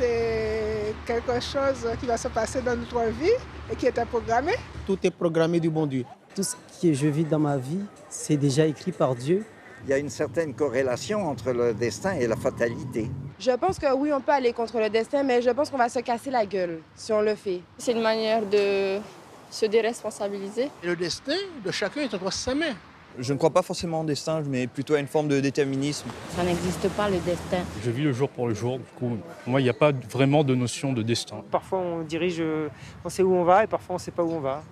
c'est quelque chose qui va se passer dans notre vie et qui est programmé. Tout est programmé du bon Dieu. Tout ce que je vis dans ma vie, c'est déjà écrit par Dieu. Il y a une certaine corrélation entre le destin et la fatalité. Je pense que oui, on peut aller contre le destin, mais je pense qu'on va se casser la gueule si on le fait. C'est une manière de se déresponsabiliser. Le destin de chacun est entre ses mains. Je ne crois pas forcément au destin, mais plutôt à une forme de déterminisme. Ça n'existe pas le destin. Je vis le jour pour le jour. Du coup, moi, il n'y a pas vraiment de notion de destin. Parfois, on dirige, euh, on sait où on va, et parfois, on ne sait pas où on va.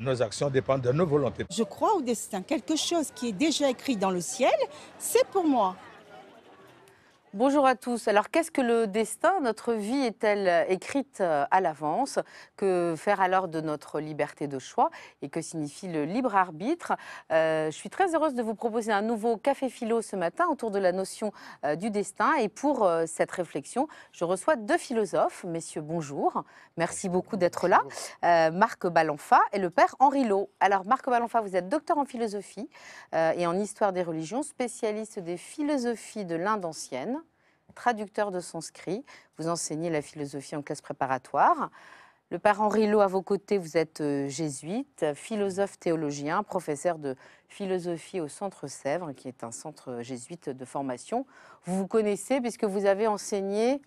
Nos actions dépendent de nos volontés. Je crois au destin. Quelque chose qui est déjà écrit dans le ciel, c'est pour moi. Bonjour à tous. Alors, qu'est-ce que le destin Notre vie est-elle euh, écrite euh, à l'avance Que faire alors de notre liberté de choix Et que signifie le libre arbitre euh, Je suis très heureuse de vous proposer un nouveau café philo ce matin autour de la notion du destin. Et pour cette réflexion, je reçois deux philosophes. Messieurs, bonjour. Merci beaucoup d'être là. Marc Balanfa et le père Henri Lot. Alors, Marc Balanfa, vous êtes docteur en philosophie et en histoire des religions, spécialiste des philosophies de l'Inde ancienne traducteur de sanskrit. Vous enseignez la philosophie en classe préparatoire. Le père Henri à vos côtés, vous êtes euh, jésuite, philosophe théologien, professeur de philosophie au Centre Sèvres, qui est un centre euh, jésuite de formation. Vous vous connaissez puisque vous avez enseigné,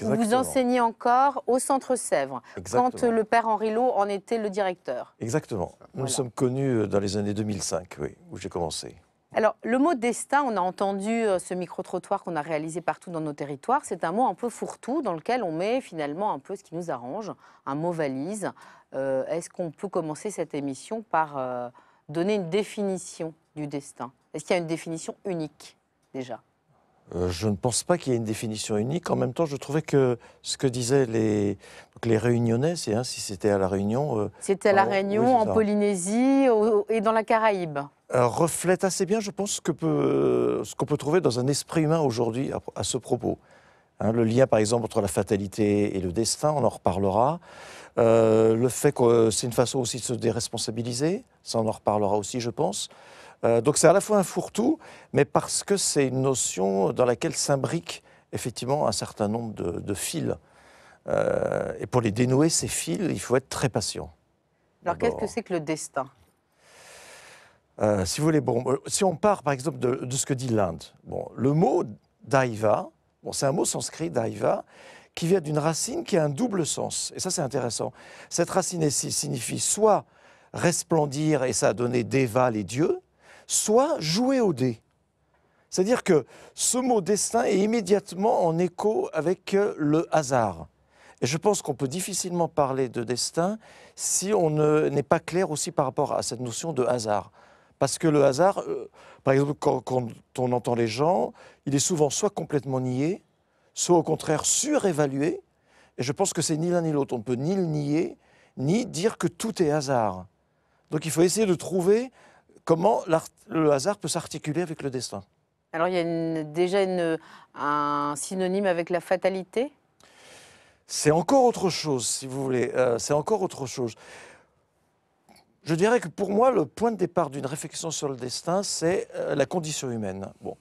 vous enseignez encore au Centre Sèvres, quand euh, le père Henri en était le directeur. Exactement. Nous sommes connus dans les années 2005, oui, où j'ai commencé. Alors, le mot destin, on a entendu euh, ce micro-trottoir qu'on a réalisé partout dans nos territoires. C'est un mot un peu fourre-tout dans lequel on met finalement un peu ce qui nous arrange, un mot valise. Euh, est-ce qu'on peut commencer cette émission par euh, donner une définition du destin Est-ce qu'il y a une définition unique déjà euh, je ne pense pas qu'il y ait une définition unique. En même temps, je trouvais que ce que disaient les, Réunionnais, hein, si c'était à La Réunion. Euh, c'était à La Réunion, en Polynésie et dans la Caraïbe. reflète assez bien, je pense, euh, ce qu'on peut trouver dans un esprit humain aujourd'hui à, ce propos. Hein, le lien, par exemple, entre la fatalité et le destin, on en reparlera. le fait que c'est une façon aussi de se déresponsabiliser, ça on en reparlera aussi, je pense. Euh, donc c'est à la fois un fourre-tout, mais parce que c'est une notion dans laquelle s'imbriquent effectivement un certain nombre de, fils. Euh, et pour les dénouer, ces fils, il faut être très patient. Alors qu'est-ce que c'est que le destin euh, si vous voulez, si on part par exemple de, ce que dit l'Inde, bon, le mot daiva, bon, c'est un mot sanskrit daiva qui vient d'une racine qui a un double sens. Et ça, c'est intéressant. Cette racine signifie soit resplendir, et ça a donné Deva, les dieux, soit jouer au dé. C'est-à-dire que ce mot destin est immédiatement en écho avec euh, le hasard. Et je pense qu'on peut difficilement parler de destin si on n'est pas clair aussi par rapport à cette notion de hasard. Parce que le hasard, euh, par exemple, quand, quand, on entend les gens, il est souvent soit complètement nié, soit au contraire surévalué. Et je pense que c'est ni l'un ni l'autre. On ne peut ni le nier, ni dire que tout est hasard. Donc il faut essayer de trouver comment le hasard peut s'articuler avec le destin. Alors il y a déjà un synonyme avec la fatalité C'est encore autre chose, si vous voulez. Euh, c'est encore autre chose. Je dirais que pour moi, le point de départ d'une réflexion sur le destin, c'est euh, la condition humaine. Bon.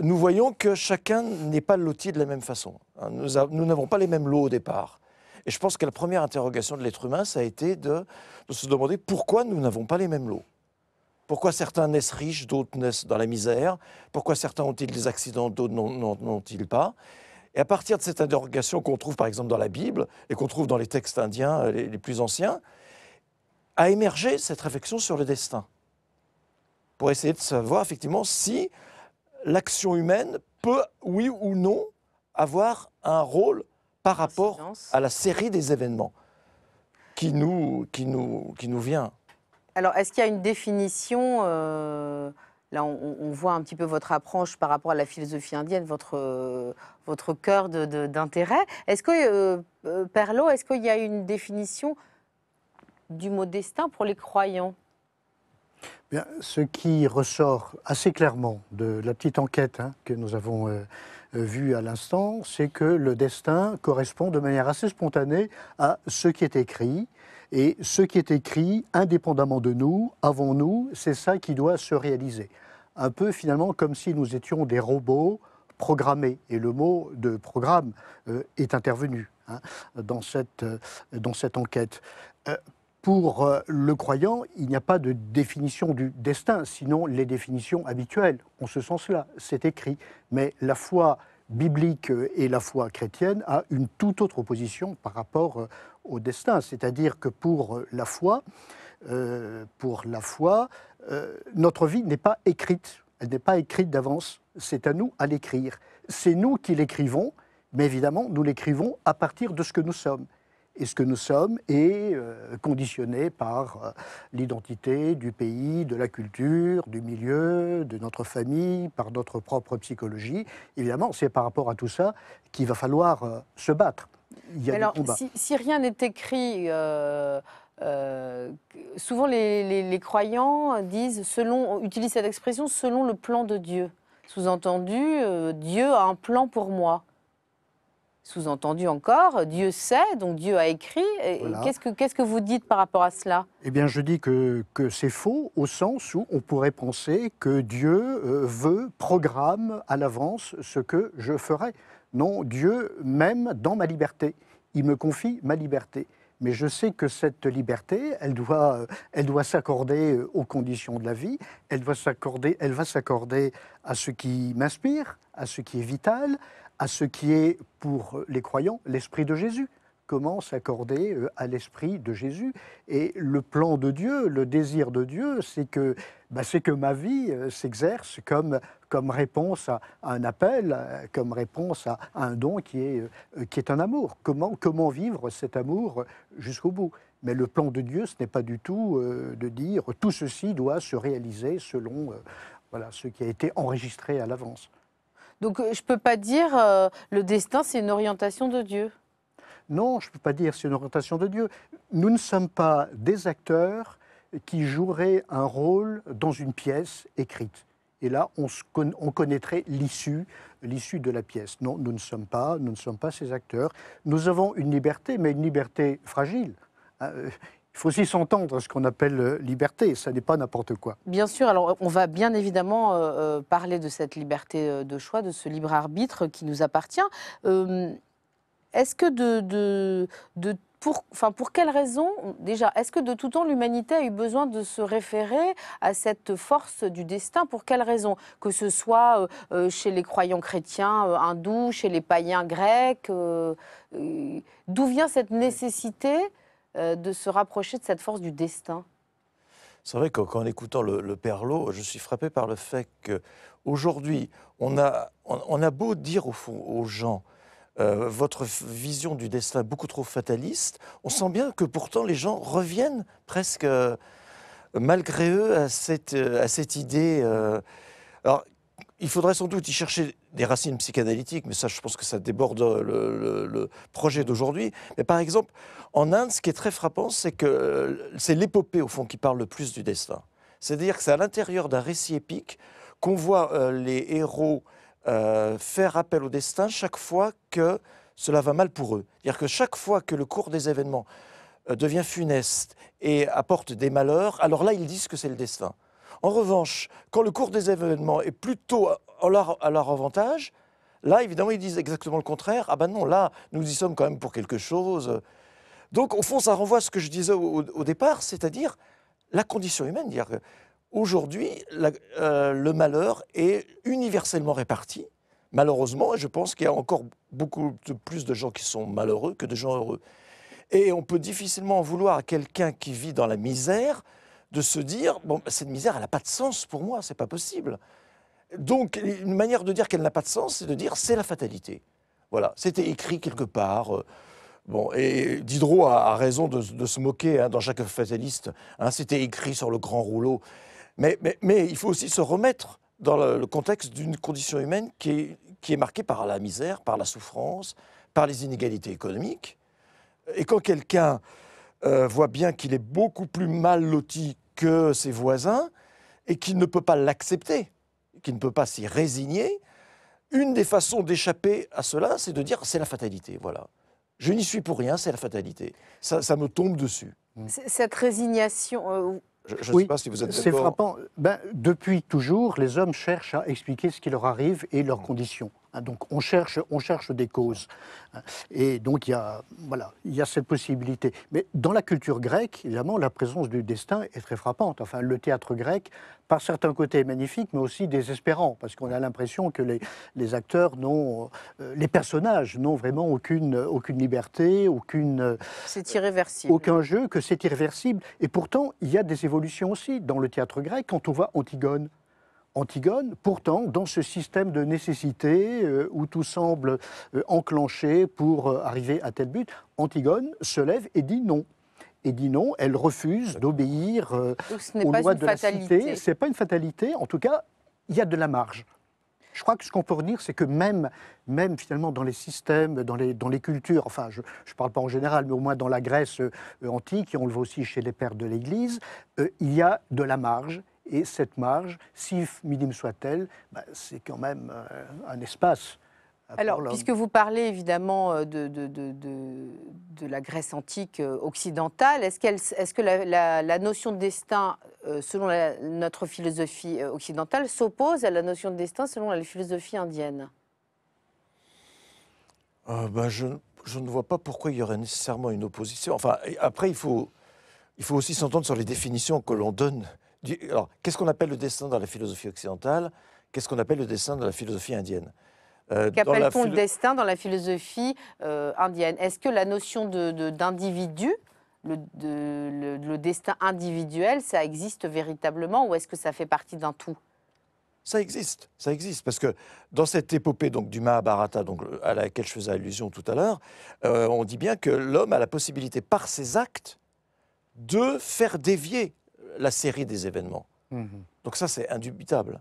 Nous voyons que chacun n'est pas loti de la même façon. Hein. Nous n'avons pas les mêmes lots au départ. Et je pense que la première interrogation de l'être humain, ça a été de se demander pourquoi nous n'avons pas les mêmes lots. Pourquoi certains naissent riches, d'autres naissent dans la misère Pourquoi certains ont-ils des accidents, d'autres n'ont-ils pas Et à partir de cette interrogation qu'on trouve par exemple dans la Bible et qu'on trouve dans les textes indiens euh, les, plus anciens, a émergé cette réflexion sur le destin. Pour essayer de savoir effectivement si l'action humaine peut, oui ou non, avoir un rôle par rapport à la série des événements qui nous, qui nous, qui nous vient. Alors, est-ce qu'il y a une définition euh, Là, on, voit un petit peu votre approche par rapport à la philosophie indienne, votre, euh, votre cœur d'intérêt. Est-ce que, euh, Perlot, est-ce qu'il y a une définition du mot destin pour les croyants ce qui ressort assez clairement de la petite enquête hein, que nous avons vue à l'instant, c'est que le destin correspond de manière assez spontanée à ce qui est écrit, et ce qui est écrit, indépendamment de nous, avant nous, c'est ça qui doit se réaliser. Un peu finalement comme si nous étions des robots programmés. Et le mot de programme euh, est intervenu hein, dans, cette, euh, dans cette enquête. Euh, pour le croyant, il n'y a pas de définition du destin, sinon les définitions habituelles, en ce sens-là, c'est écrit. Mais la foi biblique et la foi chrétienne a une toute autre opposition par rapport euh, au destin. C'est-à-dire que pour euh, la foi, euh, pour la foi, notre vie n'est pas écrite. Elle n'est pas écrite d'avance. C'est à nous à l'écrire. C'est nous qui l'écrivons, mais évidemment, nous l'écrivons à partir de ce que nous sommes et ce que nous sommes est euh, conditionné par euh, l'identité du pays, de la culture, du milieu, de notre famille, par notre propre psychologie. Évidemment, c'est par rapport à tout ça qu'il va falloir euh, se battre. Il y a Alors, si, si, rien n'est écrit, souvent les, croyants disent, selon, utilisent cette expression selon le plan de Dieu. Sous-entendu, Dieu a un plan pour moi. Sous-entendu encore, Dieu sait, donc Dieu a écrit. Qu'est-ce que vous dites par rapport à cela Eh bien, je dis que, c'est faux, au sens où on pourrait penser que Dieu euh, veut, programme à l'avance ce que je ferai. Non, Dieu m'aime dans ma liberté. Il me confie ma liberté mais je sais que cette liberté, elle doit, elle doit s'accorder euh, aux conditions de la vie, elle elle va s'accorder à ce qui m'inspire, à ce qui est vital, à ce qui est pour les croyants l'esprit de Jésus comment s'accorder euh, à l'esprit de Jésus. Et le plan de Dieu, le désir de Dieu, c'est que, bah, c'est que ma vie euh, s'exerce comme, comme réponse à, un appel, euh, comme réponse à, un don qui est, qui est un amour. Comment, comment vivre cet amour jusqu'au bout mais le plan de Dieu, ce n'est pas du tout de dire tout ceci doit se réaliser selon voilà, ce qui a été enregistré à l'avance. Donc euh, je ne peux pas dire euh, le destin, c'est une orientation de Dieu. Non, je ne peux pas dire c'est une orientation de Dieu. Nous ne sommes pas des acteurs qui joueraient un rôle dans une pièce écrite. Et là, on, on connaîtrait l'issue, l'issue de la pièce. Non, nous ne sommes pas, nous ne sommes pas ces acteurs. Nous avons une liberté, mais une liberté fragile. Euh, il faut aussi s'entendre à ce qu'on appelle euh, liberté, ça n'est pas n'importe quoi. Bien sûr, alors on va bien évidemment euh, euh, parler de cette liberté de choix, de ce libre arbitre qui nous appartient. est-ce que de, de, pour, enfin, pour quelle raison déjà, est-ce que de tout temps l'humanité a eu besoin de se référer à cette force du destin Pour quelles raisons Que ce soit chez les croyants chrétiens hindous, chez les païens grecs, d'où vient cette nécessité euh, de se rapprocher de cette force du destin C'est vrai qu'en écoutant le, Perlot, je suis frappé par le fait qu'aujourd'hui, on a, on, a beau dire au fond aux gens euh, votre vision du destin beaucoup trop fataliste, on sent bien que pourtant les gens reviennent presque, euh, malgré eux, à cette, à cette idée. alors, il faudrait sans doute y chercher des racines psychanalytiques, mais ça, je pense que ça déborde le, projet d'aujourd'hui. Mais par exemple, en Inde, ce qui est très frappant, c'est que euh, c'est l'épopée, au fond, qui parle le plus du destin. C'est-à-dire que c'est à l'intérieur d'un récit épique qu'on voit euh, les héros euh, faire appel au destin chaque fois que cela va mal pour eux. C'est-à-dire que chaque fois que le cours des événements devient funeste et apporte des malheurs, alors là, ils disent que c'est le destin. En revanche, quand le cours des événements est plutôt à leur, avantage, là, évidemment, ils disent exactement le contraire. Ah ben non, là, nous y sommes quand même pour quelque chose. Donc, au fond, ça renvoie à ce que je disais au, départ, c'est-à-dire la condition humaine. Dire aujourd'hui, euh, le malheur est universellement réparti. Malheureusement, je pense qu'il y a encore beaucoup plus de gens qui sont malheureux que de gens heureux. Et on peut difficilement en vouloir à quelqu'un qui vit dans la misère de se dire bon, bah, cette misère, elle n'a pas de sens pour moi, c'est pas possible. Donc, une manière de dire qu'elle n'a pas de sens, c'est de dire c'est la fatalité. Voilà, c'était écrit quelque part. Euh, bon, et Diderot a, raison de, se moquer hein, dans chaque fataliste. Hein, c'était écrit sur le grand rouleau. Mais, mais, il faut aussi se remettre dans le, contexte d'une condition humaine qui qui est, marquée par la misère, par la souffrance, par les inégalités économiques. Et quand quelqu'un euh, voit bien qu'il est beaucoup plus mal loti que ses voisins et qu'il ne peut pas l'accepter, qu'il ne peut pas s'y résigner. Une des façons d'échapper à cela, c'est de dire c'est la fatalité, voilà. Je n'y suis pour rien, c'est la fatalité. Ça, me tombe dessus. Hmm. Cette résignation, euh, Je, ne sais pas si vous êtes d'accord. C'est frappant. Ben, depuis toujours, les hommes cherchent à expliquer ce qui leur arrive et leurs conditions. Ah, donc on cherche, on cherche des causes. Et donc il y a, voilà, a cette possibilité. Mais dans la culture grecque, évidemment, la présence du destin est très frappante. Enfin, le théâtre grec, par certains côtés, est magnifique, mais aussi désespérant, parce qu'on a l'impression que les, acteurs n'ont, euh, les personnages n'ont vraiment aucune, aucune liberté, aucune. Euh, c'est irréversible. Aucun jeu, que c'est irréversible. Et pourtant, il y a des évolutions aussi dans le théâtre grec. Quand on voit Antigone, Antigone. Pourtant, dans ce système de nécessité euh, où tout semble euh, enclenché pour euh, arriver à tel but, Antigone se lève et dit non. Et dit non, elle refuse d'obéir aux lois de la cité. Ce n'est pas une fatalité. En tout cas, il y a de la marge. Je crois que ce qu'on peut redire, c'est que même, même finalement dans les systèmes, dans les, dans les cultures, enfin je ne parle pas en général, mais au moins dans la Grèce antique, et on le voit aussi chez les pères de l'Église, il y a de la marge, et cette marge, si minime soit-elle, bah, c'est quand même euh, un espace. Alors, puisque vous parlez évidemment euh, de, de, de, de la Grèce antique euh, occidentale, est-ce, qu'elle, est que la, notion de destin, selon notre philosophie occidentale, s'oppose à la notion de destin selon la philosophie indienne ben je, je, ne vois pas pourquoi il y aurait nécessairement une opposition. Enfin, après, il faut, il faut aussi s'entendre sur les définitions que l'on donne alors, qu'est-ce qu'on appelle le destin dans la philosophie occidentale Qu'est-ce qu'on appelle le destin dans la philosophie indienne euh, Qu'appelle-t-on le destin dans la philosophie euh, indienne Est-ce que la notion d'individu, de, le, de, le, destin individuel, ça existe véritablement ou est-ce que ça fait partie d'un tout ça existe, ça existe, parce que dans cette épopée donc, du Mahabharata, donc, à laquelle je faisais allusion tout à l'heure, euh, on dit bien que l'homme a la possibilité, par ses actes, de faire dévier la série des événements. Mhm. Donc ça, c'est indubitable.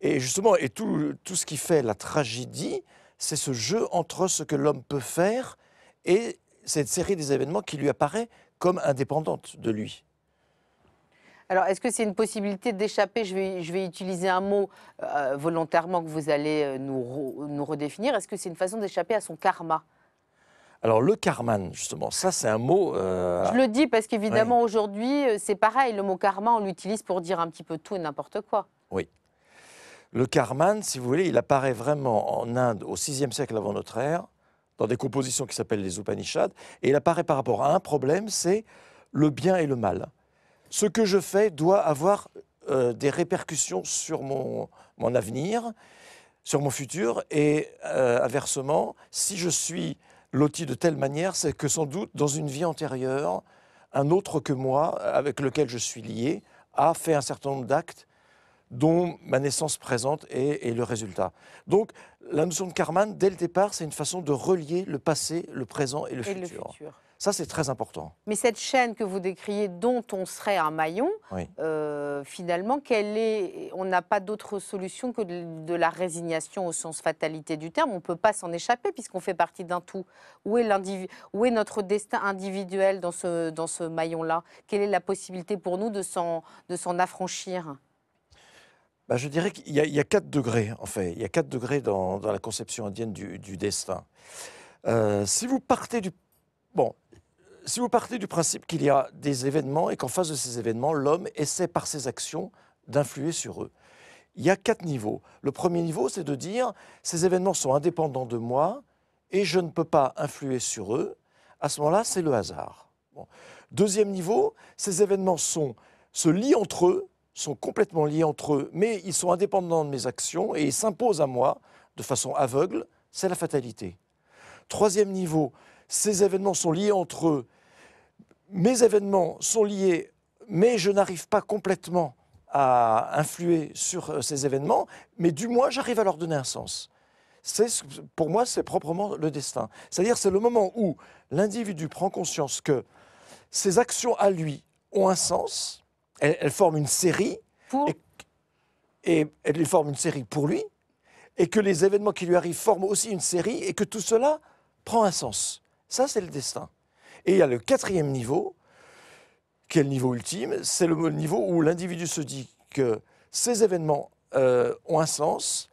Et justement, et tout, tout ce qui fait la tragédie, c'est ce jeu entre ce que l'homme peut faire et cette série des événements qui lui apparaît comme indépendante de lui. Alors, est-ce que c'est une possibilité d'échapper je vais, je vais, utiliser un mot euh, volontairement que vous allez euh, nous, nous redéfinir. Est-ce que c'est une façon d'échapper à son karma alors le karma, justement, ça c'est un mot... Euh, je le dis parce qu'évidemment aujourd'hui euh, c'est pareil, le mot karma on l'utilise pour dire un petit peu tout et n'importe quoi. Oui. Le karma, si vous voulez, il apparaît vraiment en Inde au VIe siècle avant notre ère, dans des compositions qui s'appellent les Upanishads, et il apparaît par rapport à un problème, c'est le bien et le mal. Ce que je fais doit avoir euh, des répercussions sur mon, avenir, sur mon futur, et inversement, si je suis L'outil de telle manière, c'est que sans doute, dans une vie antérieure, un autre que moi, avec lequel je suis lié, a fait un certain nombre d'actes dont ma naissance présente est, le résultat. Donc, la notion de karma, dès le départ, c'est une façon de relier le passé, le présent et le futur. Ça, c'est très important. Mais cette chaîne que vous décriez, dont on serait un maillon, euh, finalement, quelle est... on n'a pas d'autre solution que de, la résignation au sens fatalité du terme. On ne peut pas s'en échapper puisqu'on fait partie d'un tout. Où est, Où est, notre destin individuel dans ce, dans ce maillon-là Quelle est la possibilité pour nous de s'en affranchir bah, je dirais qu'il y, a quatre degrés, en fait. Il y a quatre degrés dans, la conception indienne du, destin. Euh, si vous partez du... Bon, si vous partez du principe qu'il y a des événements et qu'en face de ces événements, l'homme essaie par ses actions d'influer sur eux, il y a quatre niveaux. Le premier niveau, c'est de dire ces événements sont indépendants de moi et je ne peux pas influer sur eux. À ce moment-là, c'est le hasard. Deuxième niveau, ces événements se lient entre eux, sont complètement liés entre eux, mais ils sont indépendants de mes actions et s'imposent à moi de façon aveugle. C'est la fatalité. Troisième niveau, ces événements sont liés entre eux. Mes événements sont liés, mais je n'arrive pas complètement à influer sur euh, ces événements, mais du moins j'arrive à leur donner un sens. pour moi, c'est proprement le destin. C'est-à-dire, c'est le moment où l'individu prend conscience que ses actions à lui ont un sens, elles, forment une série, et, et elles forment une série pour lui, et que les événements qui lui arrivent forment aussi une série, et que tout cela prend un sens. Ça, c'est le destin. Et il y a le quatrième niveau, qui est le niveau ultime, c'est le niveau où l'individu se dit que ces événements euh, ont un sens,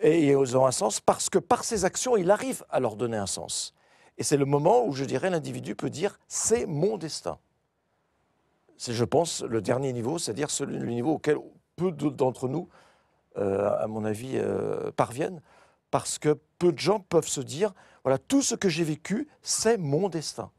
et ils ont un sens parce que par ses actions, il arrive à leur donner un sens. Et c'est le moment où, je dirais, l'individu peut dire c'est mon destin. C'est, je pense, le dernier niveau, c'est-à-dire le niveau auquel peu d'entre nous, euh, à mon avis, euh, parviennent, parce que peu de gens peuvent se dire voilà, tout ce que j'ai vécu, c'est mon destin.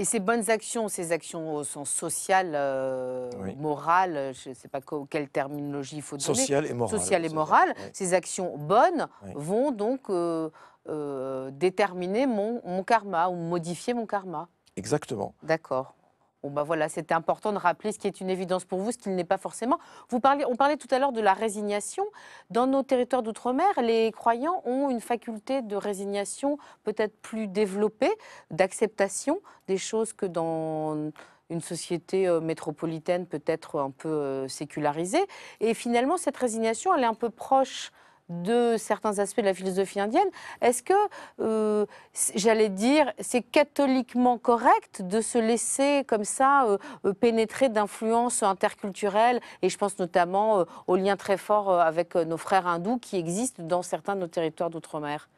Et ces bonnes actions, ces actions au sens social, euh, je ne sais pas quelle terminologie il faut donner. Sociales et morales. Sociales et morales, ces actions bonnes vont donc euh, euh, déterminer mon karma ou modifier mon karma. Exactement. D'accord. Bah voilà, c'était important de rappeler ce qui est une évidence pour vous, ce qui n'est pas forcément. Vous on parlait tout à l'heure de la résignation. Dans nos territoires d'outre-mer, les croyants ont une faculté de résignation peut-être plus développée, d'acceptation des choses que dans une société euh, métropolitaine peut-être un peu euh, sécularisée. Et finalement, cette résignation, elle est un peu proche de certains aspects de la philosophie indienne. Est-ce que, euh, j'allais dire, c'est catholiquement correct de se laisser comme ça euh, euh, pénétrer d'influences interculturelles Et je pense notamment aux liens très forts avec nos frères hindous qui existent dans certains de nos territoires d'outre-mer.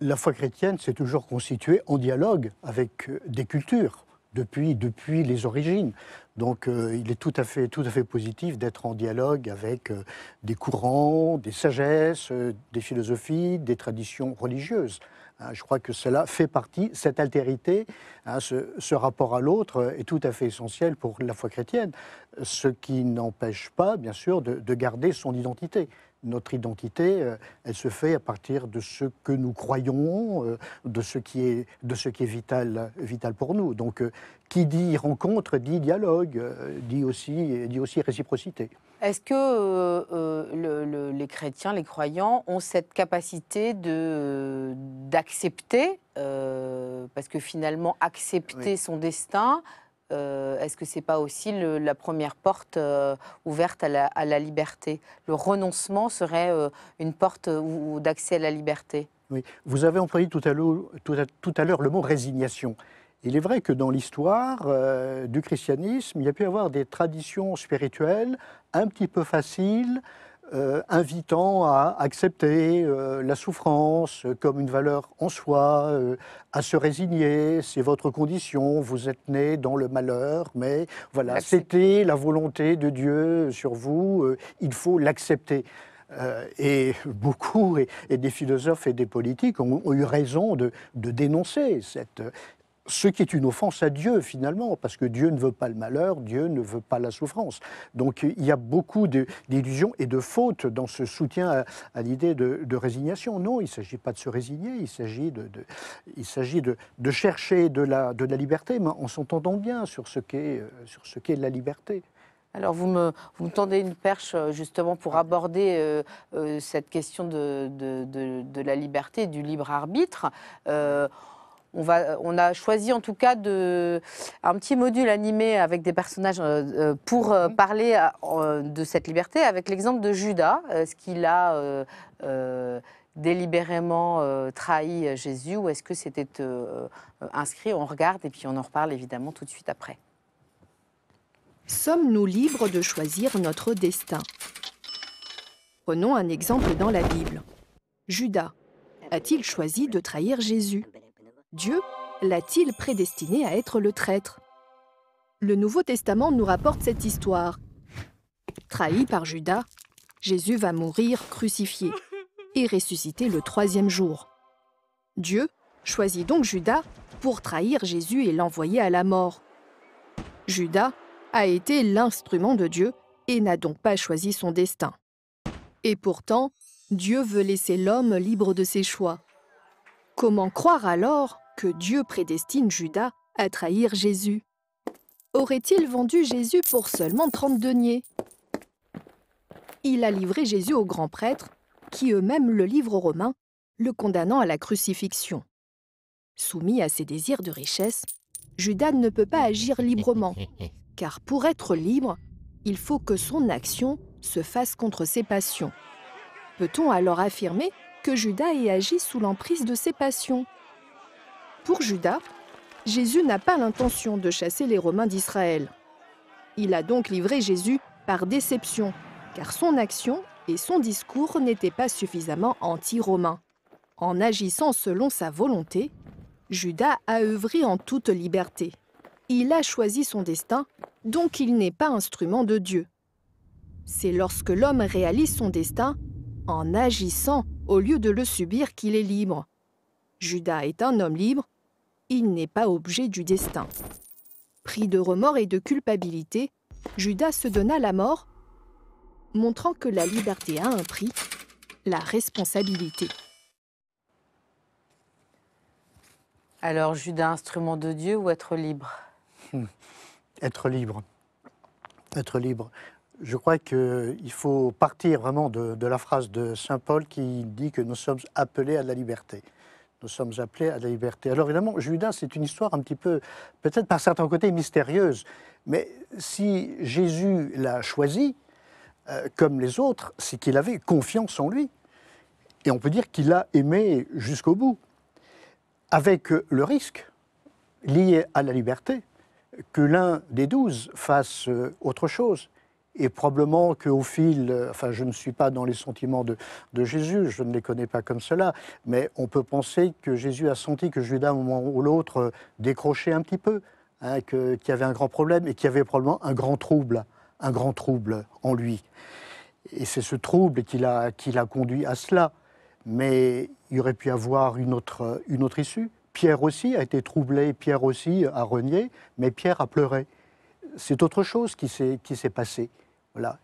La foi chrétienne s'est toujours constituée en dialogue avec des cultures depuis, depuis les origines. Donc euh, il est tout à fait, positif d'être en dialogue avec euh, des courants, des sagesses, euh, des philosophies, des traditions religieuses. Hein, je crois que cela fait partie, cette altérité, hein, ce, rapport à l'autre est tout à fait essentiel pour la foi chrétienne, ce qui n'empêche pas, bien sûr, de garder son identité notre identité, euh, elle se fait à partir de ce que nous croyons, euh, de ce qui est, de ce qui est vital, vital pour nous. Donc, euh, qui dit rencontre dit dialogue, dit aussi, dit aussi réciprocité. Est-ce que les chrétiens, les croyants ont cette capacité d'accepter, parce que finalement accepter son destin, euh, est-ce que ce n'est pas aussi la première porte euh, ouverte à la, liberté Le renoncement serait euh, une porte d'accès à la liberté Oui, vous avez employé tout à l'heure le mot résignation. Il est vrai que dans l'histoire du christianisme, il y a pu y avoir des traditions spirituelles un petit peu faciles, euh, invitant à accepter euh, la souffrance comme une valeur en soi, euh, à se résigner, c'est votre condition, vous êtes né dans le malheur, mais voilà, c'était la volonté de Dieu sur vous, il faut l'accepter. et beaucoup, et, des philosophes et des politiques ont, eu raison de dénoncer cette, ce qui est une offense à Dieu finalement, parce que Dieu ne veut pas le malheur, Dieu ne veut pas la souffrance. Donc il y a beaucoup d'illusions et de fautes dans ce soutien à, l'idée de, résignation. Non, il ne s'agit pas de se résigner, il s'agit de, de, chercher de la, de la liberté, mais en s'entendant bien sur ce qu'est euh, la liberté. Alors vous me, vous tendez une perche euh, justement pour aborder euh, cette question de, de, la liberté, du libre arbitre on, a choisi en tout cas un petit module animé avec des personnages euh, euh, pour euh, parler de cette liberté, avec l'exemple de Judas, ce qu'il a délibérément trahi Jésus ou est-ce que c'était inscrit On regarde et puis on en reparle évidemment tout de suite après. Sommes-nous libres de choisir notre destin Prenons un exemple dans la Bible. Judas a-t-il choisi de trahir Jésus Dieu l'a-t-il prédestiné à être le traître Le Nouveau Testament nous rapporte cette histoire. Trahi par Judas, Jésus va mourir crucifié et ressuscité le troisième jour. Dieu choisit donc Judas pour trahir Jésus et l'envoyer à la mort. Judas a été l'instrument de Dieu et n'a donc pas choisi son destin. Et pourtant, Dieu veut laisser l'homme libre de ses choix. Comment croire alors que Dieu prédestine Judas à trahir Jésus. Aurait-il vendu Jésus pour seulement 30 deniers Il a livré Jésus aux grands prêtres, qui eux-mêmes le livrent aux Romains, le condamnant à la crucifixion. Soumis à ses désirs de richesse, Judas ne peut pas agir librement, car pour être libre, il faut que son action se fasse contre ses passions. Peut-on alors affirmer que Judas ait agi sous l'emprise de ses passions pour Judas, Jésus n'a pas l'intention de chasser les Romains d'Israël. Il a donc livré Jésus par déception, car son action et son discours n'étaient pas suffisamment anti-romains. En agissant selon sa volonté, Judas a œuvré en toute liberté. Il a choisi son destin, donc il n'est pas instrument de Dieu. C'est lorsque l'homme réalise son destin, en agissant au lieu de le subir, qu'il est libre. Judas est un homme libre n'est pas objet du destin. Pris de remords et de culpabilité, Judas se donna la mort, montrant que la liberté a un prix, la responsabilité. Alors Judas, instrument de Dieu ou être libre Être libre. Être libre. Je crois qu'il faut partir vraiment de, la phrase de Saint Paul qui dit que nous sommes appelés à la liberté. Nous sommes appelés à la liberté. Alors évidemment, Judas, c'est une histoire un petit peu, peut-être par certains côtés, mystérieuse. Mais si Jésus l'a choisi, euh, comme les autres, c'est qu'il avait confiance en lui. Et on peut dire qu'il l'a aimé jusqu'au bout, avec le risque lié à la liberté que l'un des douze fasse euh, autre chose. Et probablement qu'au fil, euh, enfin je ne suis pas dans les sentiments de, Jésus, je ne les connais pas comme cela, mais on peut penser que Jésus a senti que Judas, à un moment ou l'autre, euh, décrochait un petit peu, hein, qu'il y avait un grand problème et qu'il y avait probablement un grand trouble, un grand trouble en lui. Et c'est ce trouble qui l'a conduit à cela. Mais il aurait pu avoir une autre, euh, une autre issue. Pierre aussi a été troublé, Pierre aussi a renié, mais Pierre a pleuré c'est autre chose qui s'est passé.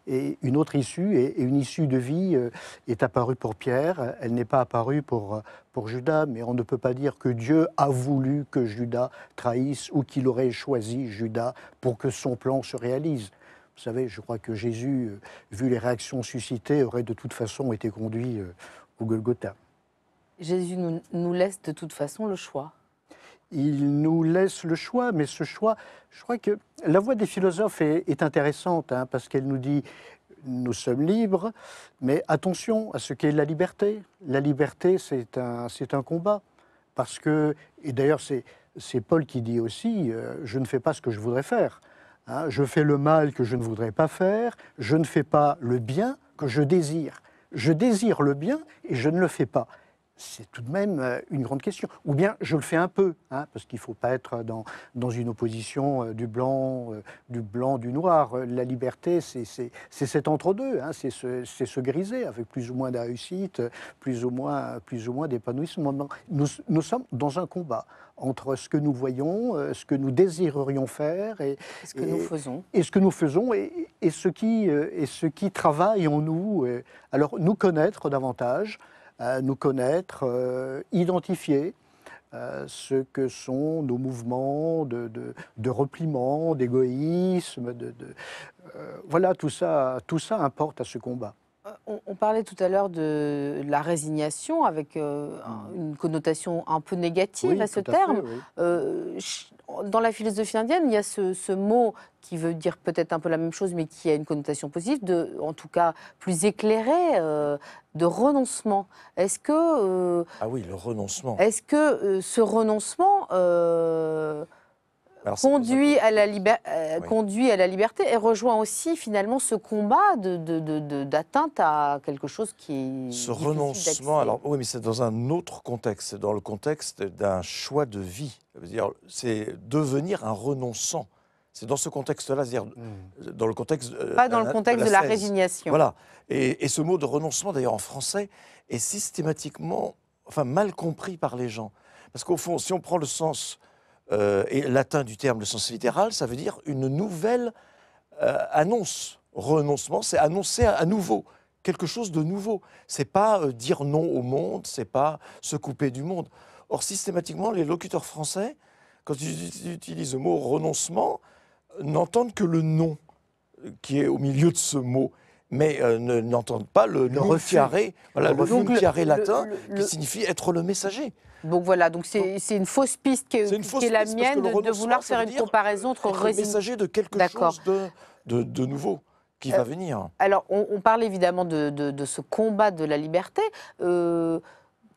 Et une autre issue, et une issue de vie euh, est apparue pour Pierre, elle n'est pas apparue pour, euh, pour Judas, mais on ne peut pas dire que Dieu a voulu que Judas trahisse ou qu'il aurait choisi Judas pour que son plan se réalise. Vous savez, je crois que Jésus, euh, vu les réactions suscitées, aurait de toute façon été conduit au Golgotha. Jésus nous laisse de toute façon le choix il nous laisse le choix, mais ce choix, je crois que la voix des philosophes est, intéressante, hein, parce qu'elle nous dit, nous sommes libres, mais attention à ce qu'est la liberté. La liberté, c'est un, combat, parce que, et d'ailleurs c'est, Paul qui dit aussi, euh, je ne fais pas ce que je voudrais faire, hein. je fais le mal que je ne voudrais pas faire, je ne fais pas le bien que je désire. Je désire le bien et je ne le fais pas c'est tout de même euh, une grande question. Ou bien je le fais un peu, hein, parce qu'il ne faut pas être dans, une opposition euh, du blanc, euh, du blanc, du noir. La liberté, c'est cet entre-deux, hein, c'est se griser avec plus ou moins de réussite, plus ou moins, moins d'épanouissement. Nous, nous sommes dans un combat entre ce que nous voyons, ce que nous désirerions faire et, ce que nous faisons, et ce que nous faisons ce qui et ce qui travaille en nous. Alors nous connaître davantage, nous connaître, euh, identifier euh, ce que sont nos mouvements de, repliement, d'égoïsme. Euh, voilà, tout ça, tout ça importe à ce combat. Euh, on, parlait tout à l'heure de la résignation avec euh, mm. une connotation un peu négative à ce terme. Euh, dans la philosophie indienne, il y a ce, mot qui veut dire peut-être un peu la même chose, mais qui a une connotation positive, en tout cas plus éclairée, de renoncement. Est-ce que... ah oui, le renoncement. Est-ce que ce renoncement euh, conduit, à la liberté et rejoint aussi finalement ce combat d'atteinte à quelque chose qui Ce renoncement, alors oui, mais c'est dans un autre contexte, dans le contexte d'un choix de vie. C'est devenir un renonçant. C'est dans ce contexte-là, c'est-à-dire hmm. dans le contexte... Euh, Pas dans euh, le contexte de la, résignation. Voilà. Et, et ce mot de renoncement, d'ailleurs en français, est systématiquement enfin, mal compris par les gens. Parce qu'au fond, si on prend le sens euh, et latin du terme, le sens littéral, ça veut dire une nouvelle euh, annonce. Renoncement, c'est annoncer à, nouveau quelque chose de nouveau. C'est pas euh, dire non au monde, c'est pas se couper du monde. Or, systématiquement, les locuteurs français, quand ils utilisent le mot renoncement, n'entendent que le nom qui est au milieu de ce mot mais euh, n'entendent pas le, refiare, voilà, le, refiare latin, qui signifie être le messager. Donc voilà, donc c'est une fausse piste qui est, la mienne de, vouloir faire une comparaison entre le messager de quelque chose de, de, nouveau qui va euh, venir. Alors on, parle évidemment de, ce combat de la liberté. Euh,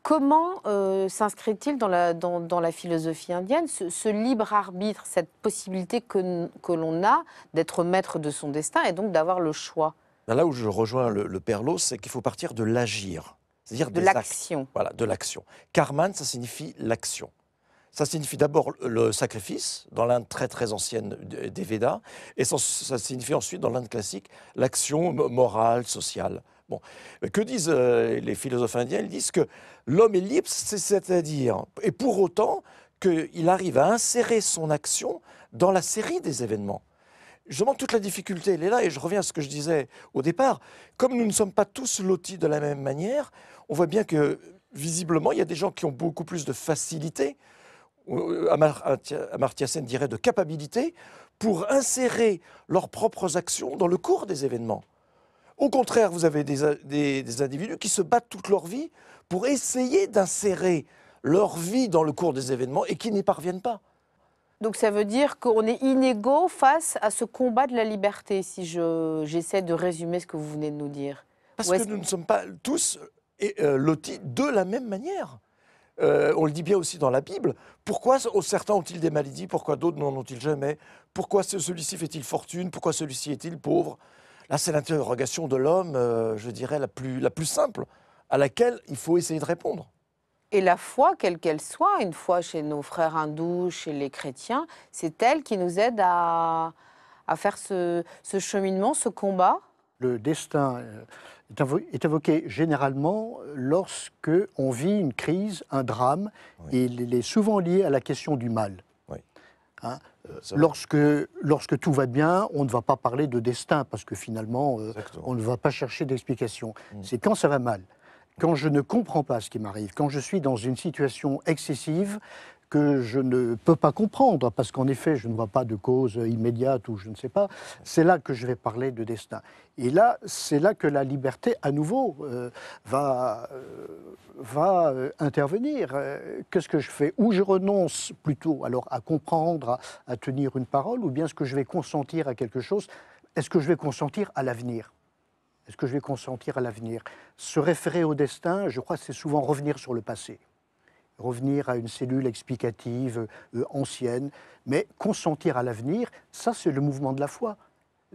comment s'inscrit-il dans la, dans, la, philosophie indienne ce, ce, libre arbitre, cette possibilité que, que l'on a d'être maître de son destin et donc d'avoir le choix ben, là où je rejoins le, le c'est qu'il faut partir de l'agir, c'est-à-dire de l'action. Voilà, de l'action. Karman, ça signifie l'action. Ça signifie d'abord le sacrifice, dans l'Inde très très ancienne des Védas, et ça, signifie ensuite, dans l'Inde classique, l'action morale, sociale. Bon. Que disent euh, les philosophes indiens Ils disent que l'homme est libre, c'est-à-dire, et pour autant qu'il arrive à insérer son action dans la série des événements. Je Justement, toute la difficulté, elle est là, et je reviens à ce que je disais au départ. Comme nous ne sommes pas tous lotis de la même manière, on voit bien que, visiblement, il y a des gens qui ont beaucoup plus de facilité, euh, Amartya Sen dirait de capacité, pour insérer leurs propres actions dans le cours des événements. Au contraire, vous avez des individus qui se battent toute leur vie pour essayer d'insérer leur vie dans le cours des événements et qui n'y parviennent pas. Donc ça veut dire qu'on est inégaux face à ce combat de la liberté, si j'essaie de résumer ce que vous venez de nous dire. Parce que nous ne sommes pas tous euh, lotis de la même manière. Euh, on le dit bien aussi dans la Bible. Pourquoi certains ont-ils des maladies Pourquoi d'autres n'en ont-ils jamais Pourquoi celui-ci fait-il fortune Pourquoi celui-ci est-il pauvre Là, c'est l'interrogation de l'homme, euh, je dirais, la plus, la plus simple, à laquelle il faut essayer de répondre. Et la foi, quelle qu'elle soit, une foi chez nos frères hindous, chez les chrétiens, c'est elle qui nous aide à, faire ce, cheminement, ce combat. Le destin euh, est évoqué généralement lorsque on vit une crise, un drame, et il est souvent lié à la question du mal. Hein, euh, lorsque, lorsque tout va bien, on ne va pas parler de destin, parce que finalement, euh, on ne va pas chercher d'explication. Mm. C'est quand ça va mal quand je ne comprends pas ce qui m'arrive, quand je suis dans une situation excessive que je ne peux pas comprendre, parce qu'en effet, je ne vois pas de cause immédiate ou je ne sais pas, c'est là que je vais parler de destin. Et là, c'est là que la liberté, à nouveau, euh, va, euh, va euh, intervenir. Qu'est-ce que je fais Ou je renonce plutôt alors à comprendre, à, à tenir une parole, ou bien est-ce que je vais consentir à quelque chose Est-ce que je vais consentir à l'avenir est-ce que je vais consentir à l'avenir Se référer au destin, je crois, c'est souvent revenir sur le passé, revenir à une cellule explicative euh, ancienne. Mais consentir à l'avenir, ça, c'est le mouvement de la foi.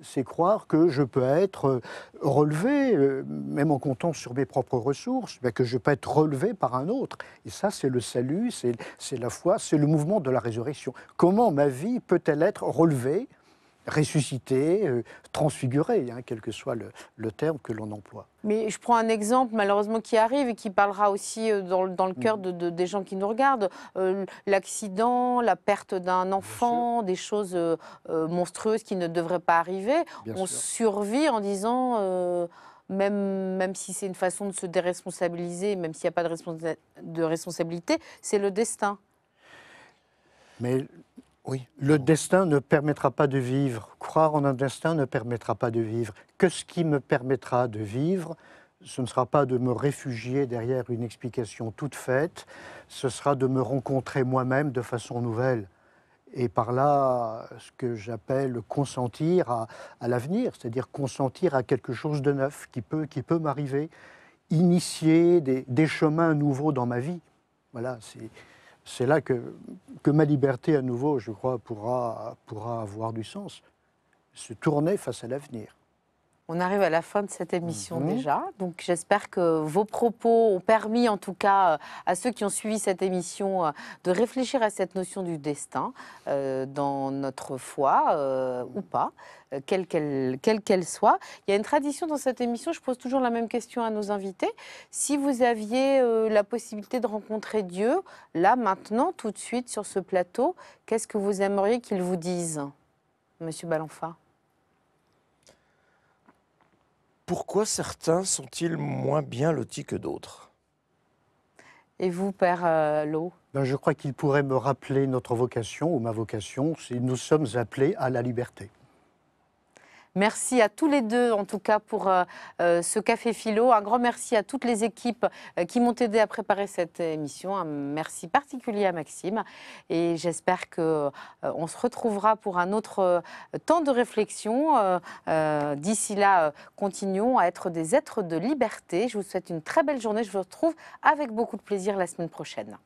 C'est croire que je peux être euh, relevé, euh, même en comptant sur mes propres ressources, que je peux être relevé par un autre. Et ça, c'est le salut, c'est la foi, c'est le mouvement de la résurrection. Comment ma vie peut-elle être relevée ressuscité, transfigurer, euh, transfiguré, hein, quel que soit le, terme que l'on emploie. Mais je prends un exemple malheureusement qui arrive et qui parlera aussi euh, dans, le cœur de, des gens qui nous regardent. Euh, l'accident, la perte d'un enfant, des choses monstrueuses qui ne devraient pas arriver. On survit en disant... Même, même, si c'est une façon de se déresponsabiliser, même s'il n'y a pas de, de responsabilité, c'est le destin. Mais le destin ne permettra pas de vivre. Croire en un destin ne permettra pas de vivre. Que ce qui me permettra de vivre, ce ne sera pas de me réfugier derrière une explication toute faite, ce sera de me rencontrer moi-même de façon nouvelle. Et par là, ce que j'appelle consentir à, l'avenir, c'est-à-dire consentir à quelque chose de neuf qui peut, qui peut m'arriver, initier des chemins nouveaux dans ma vie. Voilà, c'est c'est là que, ma liberté, à nouveau, je crois, pourra avoir du sens. Se tourner face à l'avenir. On arrive à la fin de cette émission mhm. déjà. Donc j'espère que vos propos ont permis en tout cas euh, à ceux qui ont suivi cette émission euh, de réfléchir à cette notion du destin euh, dans notre foi ou pas, quelle qu'elle soit. Il y a une tradition dans cette émission, je pose toujours la même question à nos invités. Si vous aviez la possibilité de rencontrer Dieu, là maintenant, tout de suite sur ce plateau, qu'est-ce que vous aimeriez qu'il vous dise, Monsieur Balanfa pourquoi certains sont-ils moins bien lotis que d'autres Et vous, Père euh, Lowe ben, Je crois qu'il pourrait me rappeler notre vocation ou ma vocation, si nous sommes appelés à la liberté. Merci à tous les deux, en tout cas, pour euh, euh, ce café philo. Un grand merci à toutes les équipes euh, qui m'ont aidé à préparer cette émission. Un merci particulier à Maxime. Et j'espère qu'on se retrouvera pour un autre temps de réflexion. D'ici là, continuons à être des êtres de liberté. Je vous souhaite une très belle journée. Je vous retrouve avec beaucoup de plaisir la semaine prochaine.